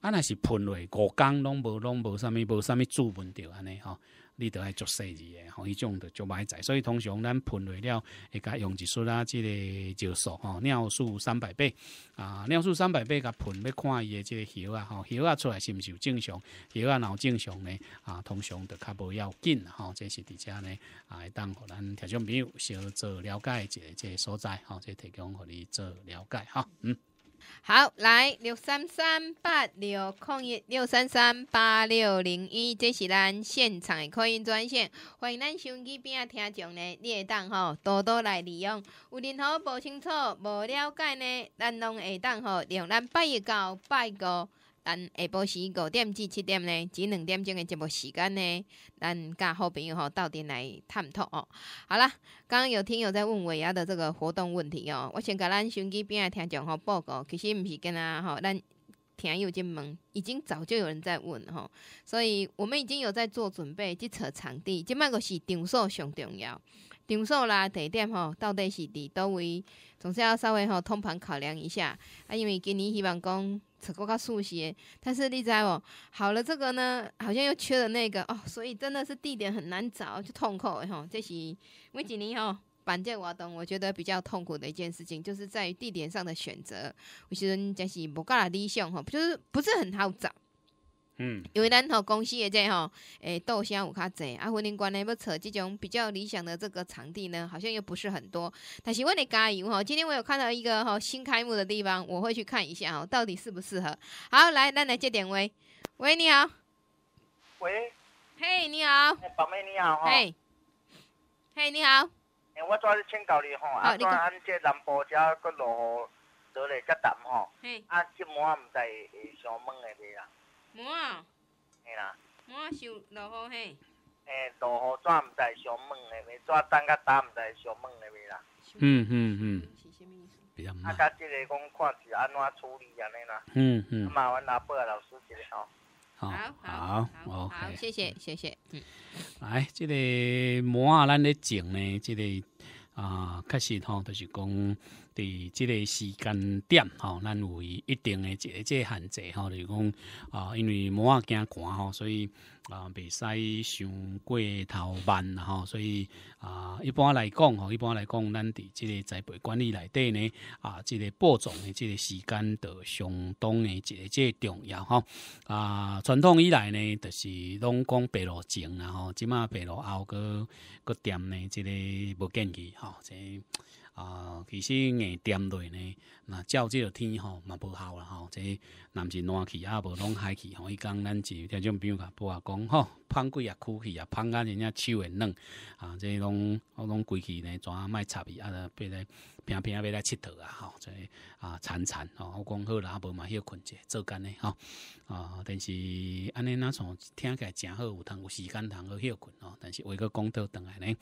啊，若是喷去五工拢无拢无，啥物无啥物注文着安尼吼。你得来做实诶，吼，迄种的做歹在，所以通常咱盆为了会甲用一束啊，即个尿素吼，尿素三百倍啊，尿素三百倍甲盆要看伊诶即个尿啊，吼尿啊出来是毋是有正常，尿啊然后正常呢，啊，通常就较无要紧，吼，这是伫遮呢，啊，会当互咱听众朋友小做了解一个这所在，吼，即提供互你做了解，哈，嗯。好，来六三三八六空一六三三八六零一，这是咱现场的扩音专线。欢迎咱手机边听众呢，你会当吼多多来利用。有任何不清楚、无了解呢，咱拢会当吼，让咱拜一到拜五。咱下晡时五点至七点呢，即两点钟的节目时间呢，咱甲好朋友吼，到底来探讨哦。好啦，刚刚有听友在问尾牙的这个活动问题哦，我想甲咱手机边的听众吼报告，其实毋是跟啊吼，咱听友在问，已经早就有人在问吼，所以我们已经有在做准备，去扯场地，即卖个是场所上重要，场所啦地点吼，到底是伫倒位，总是要稍微吼通盘考量一下啊，因为今年希望讲。扯过高数学，但是你知哦，好了，这个呢，好像又缺了那个哦，所以真的是地点很难找，就痛苦哦。这是这几年哦，板借活动，我觉得比较痛苦的一件事情，就是在于地点上的选择。有觉得这是不够理想哦，就是不是很好找。嗯，因为咱吼公司也济吼，诶，豆箱有较济，啊，婚姻馆呢要找这种比较理想的这个场地呢，好像又不是很多。但是我的加油吼，今天我有看到一个吼新开幕的地方，我会去看一下哦，到底适不适合？好，来咱来接点微，喂，你好，喂，嘿，你好，宝贝你好哈，嘿，嘿，你好，诶，我昨日请教哩吼，啊，昨日按这南部遮个路坐来较淡吼，嘿，啊，一毛唔在诶，想问个你啊。摩啊，嘿啦，摩啊，落雨嘿。诶，落雨怎知未？怎等甲知未啦？嗯嗯嗯。啊，甲个讲看是安怎处理安尼啦。嗯嗯。麻烦阿伯老师一个吼。好，好，好。好，谢谢，谢谢。来，这个摩啊，咱的整呢，这个。啊，确实吼，就是讲，伫即个时间点吼，咱有一定的一个个限制吼，就是讲啊，因为我啊惊寒吼，所以。啊，袂使伤过头啊。吼，所以啊，一般来讲吼，一般来讲，咱伫即个栽培管理内底呢，啊，即个播种的即个时间就相当的即个即个重要吼。啊，传统以来呢，就是拢讲白露前啊吼，即马白露后个个踮呢，即个无建议吼，即。啊，其实硬踮落呢，那照即个天吼嘛无效啦吼，即南是暖气啊，无拢海气吼，伊讲咱就听种，比如甲比话讲吼，芳贵也枯去啊，芳啊真正手会嫩啊，即拢拢规去呢，全卖插皮啊，变咧平平要来佚佗啊！吼，就啊，潺潺吼，我讲好啦，无嘛休困者，做干呢吼啊！但是安尼那从听起来真好，有通有时间通去休困吼，但是为个讲到倒来呢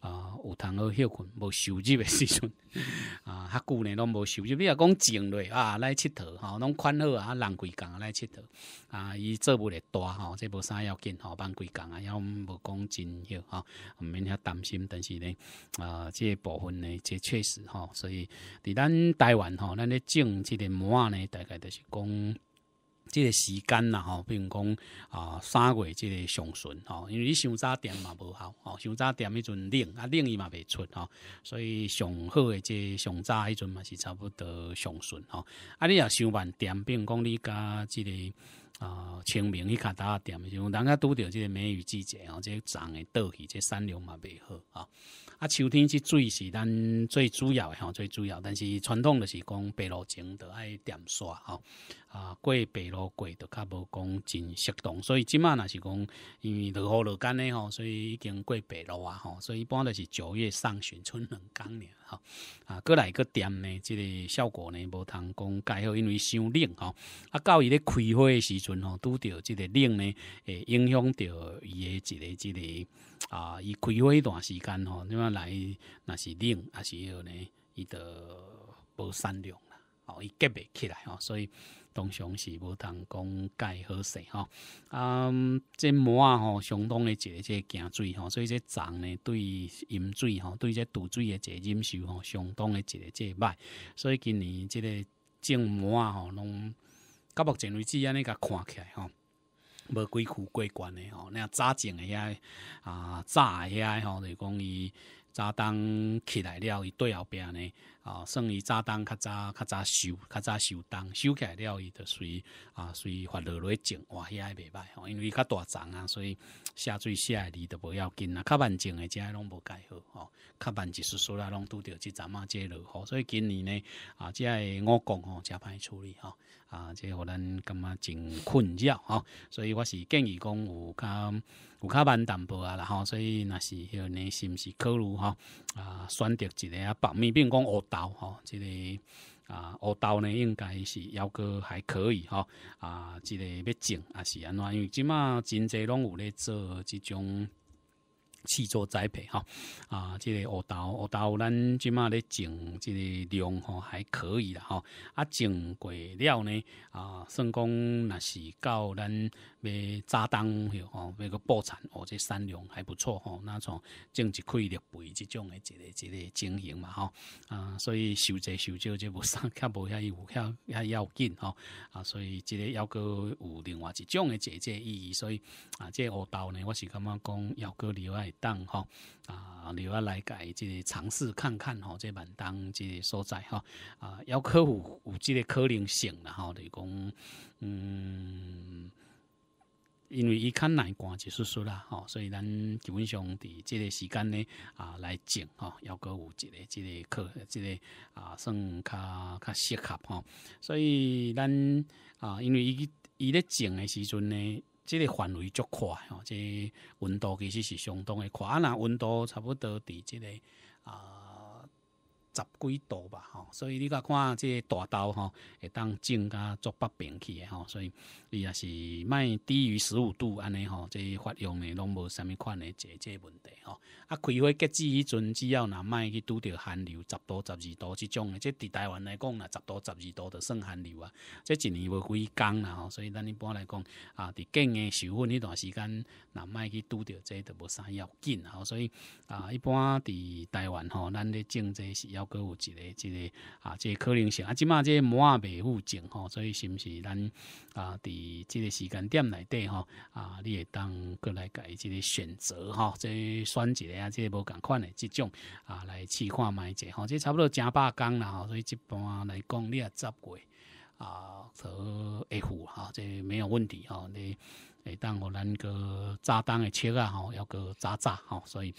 啊，有通去休困，无收入的时阵 *laughs* 啊，较久呢拢无收入。比若讲，静落啊来佚佗吼，拢款好啊，人工啊，来佚佗啊，伊做不来大吼，即无啥要紧，吼，办规工啊，要毋无讲真休吼，毋免遐担心。但是呢啊，即部分呢，即确实吼。所以，伫咱台湾吼，咱咧种即个毛呢，大概就是讲，这个时间啦吼，比如讲啊三月即个上旬吼，因为你想早点嘛无效吼想早点迄阵冷啊，冷伊嘛袂出吼，所以上好的即上早迄阵嘛是差不多上旬吼，啊你若想晚点，并讲你加即个。啊，清明去卡打点，像人家拄着即个梅雨季节哦，即长的倒去，即产量嘛袂好啊。啊，秋天即水是咱最主要的吼，最主要，但是传统就是讲白露井都爱点刷吼。啊，过白露过都较无讲真适当，所以即卖若是讲，因为落雨落干咧吼，所以已经过白露啊吼，所以一般都是九月上旬春两工了吼。啊，过来个店呢，即个效果呢无通讲，介好，因为伤冷吼，啊，到伊咧开花诶时阵吼，拄着即个冷呢，会影响着伊诶一个即个啊，伊开花一段时间吼，你看来若是冷，还是迄号呢，伊得无善良。吼，伊结袂起来吼，所以通常是无通讲盖好势吼。嗯，这满啊吼，相当的一个这惊水吼，所以这粽呢对饮水吼，对这赌水的一个忍受吼，相当的一个这歹。所以今年这个种满啊吼，拢到目前为止安尼甲看起来吼，无几苦过关的吼，那早种的也啊早杂也吼，就讲伊早当起来了，伊对后壁呢。啊，算伊早当较早、较早收较早收当收起来，了伊就随啊，随发落落静，哇，也袂歹哦。因为较大丛啊，所以下水下离都不要紧啊，较慢静的遮拢无改好哦，较慢一丝丝来拢拄着即阵啊，即落雨。所以今年呢，啊，即系我讲哦，加歹处理哦啊，即互咱感觉真困扰哦，所以我是建议讲有较有较慢淡薄啊，然后所以若是迄个呢，是毋是考虑吼啊，选择一个啊，北面，比如讲学稻吼，即个啊，乌稻呢，应该是幺个还可以吼，啊，即个要种啊是安怎？因为即马真侪拢有咧做即种，气作栽培哈，啊，即个乌稻，乌稻咱即马咧种即个量吼还可以啦哈，啊，种过了呢啊，算讲若是到咱。要扎当吼，要个布产或者山粮还不错吼，那种种一亏立赔这种的一个一个情形嘛吼啊，所以收济收少就无生，较无遐伊有遐遐要紧吼啊，所以这个要个有另外一种的这个意义，所以啊，这下道呢，我是感觉讲要个另外当吼啊，另外来个即尝试看看吼，这闽东即所在吼啊，要可有有这个可能性啦吼，等是讲嗯。因为伊较难寒就是丝啦，吼，所以咱基本上伫即个时间呢啊来种，吼，要搁有一个、即个课、即个啊算较较适合，吼，所以咱啊，因为伊伊咧种诶时阵呢，即个范围足宽吼，这温度其实是相当的快啦，温度差不多伫即个啊。十几度吧，吼，所以你噶看个大刀，吼，会当种啊做北边去诶，吼，所以你也是卖低于十五度安尼，吼，即、个发用诶拢无啥物款来解决问题，吼。啊，开花结籽，迄阵只要若卖去拄着寒流，十度、十二度即种诶，即伫台湾来讲若十度、十二度都算寒流啊，即一年无几工啦，吼。所以咱一般来讲，啊，伫建诶收分迄段时间，若卖去拄到这都无啥要紧，吼。所以啊，一般伫台湾，吼，咱咧种这是要。阁有一个，一个啊，这个可能性啊，即码即个摩尔贝夫证吼，所以是毋是咱啊，伫即个时间点内底吼啊，你会当过来改即个选择吼，即、个选一个啊，即个无共款诶，即种啊，来试看卖者即、这差不多正百工啦，所以一般来讲你也十过啊，付吼，即、个没有问题吼。你会当互咱个炸弹诶车啊吼，犹阁炸炸吼，所以。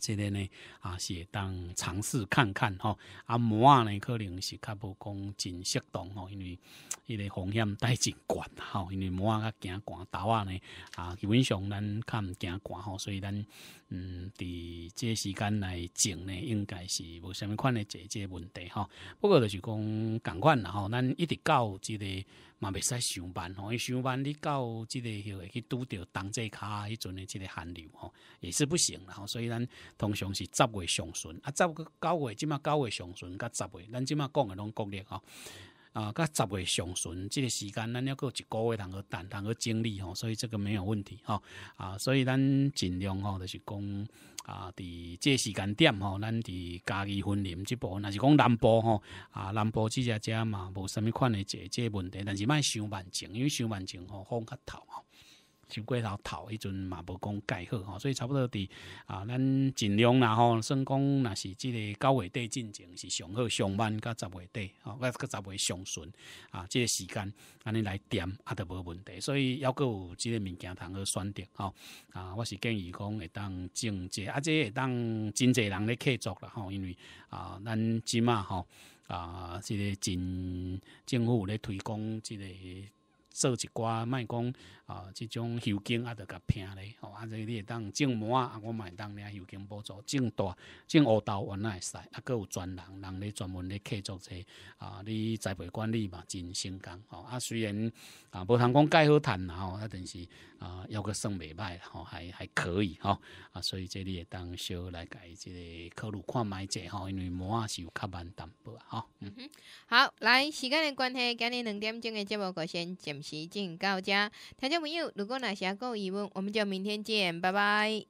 这个呢，啊，是当尝试看看吼。啊，摩啊呢，可能是较无讲真适当吼，因为迄 *tsk* 个风险太真悬吼，因为摩啊较惊寒，豆啊呢，啊，基本上咱较毋惊寒吼，所以咱嗯，伫这时间来整呢，应该是无什么款的解决问题吼。不过就是讲共款啦吼，咱一直到这个。嘛未使上班，伊上班你到即个迄个去拄着同这卡，迄阵的即个寒流吼，也是不行，然后所以咱通常是十月上旬，啊，十九月即马九月上旬甲十月，咱即马讲的拢国立哦。啊，甲十月上旬，即个时间，咱要有一个月通去等，通去整理吼，所以这个没有问题吼。啊，所以咱尽量吼，就是讲啊，伫即个时间点吼，咱伫家己分林即部，若是讲南部吼，啊南部即只遮嘛，无甚物款的这这问题，但是莫想万情，因为想万情吼风较透吼。收过头头，迄阵嘛无讲盖好吼，所以差不多伫啊，咱尽量啦吼，算讲若是即个九月底进前是上好上万甲十月底吼，个个十月上旬啊，即个时间安尼来点也都无问题，所以犹够有即个物件通去选择吼啊，我是建议讲会当正节，啊，即个当真济人咧客作啦吼，因为啊，咱即嘛吼啊，即个政政府咧推广即个。做一寡卖讲啊，即种油柑啊，得甲拼咧，吼啊，即你会当种满啊，我会当领油柑补助种大，种芋头原来会使，啊，佮有专人，人咧专门咧客作者啊，你栽培管理嘛真成功，吼啊，虽然啊，无通讲盖好趁啦吼，啊，但是。啊，要个算未歹吼，还还可以吼，啊，所以这里也当小来改这个客虑看买者吼，因为摩啊是有较慢淡薄啊，哈，嗯哼，好，来时间的关系，今日两点钟的节目就先暂时进行到这，听众朋友，如果哪些有疑问，我们就明天见，拜拜。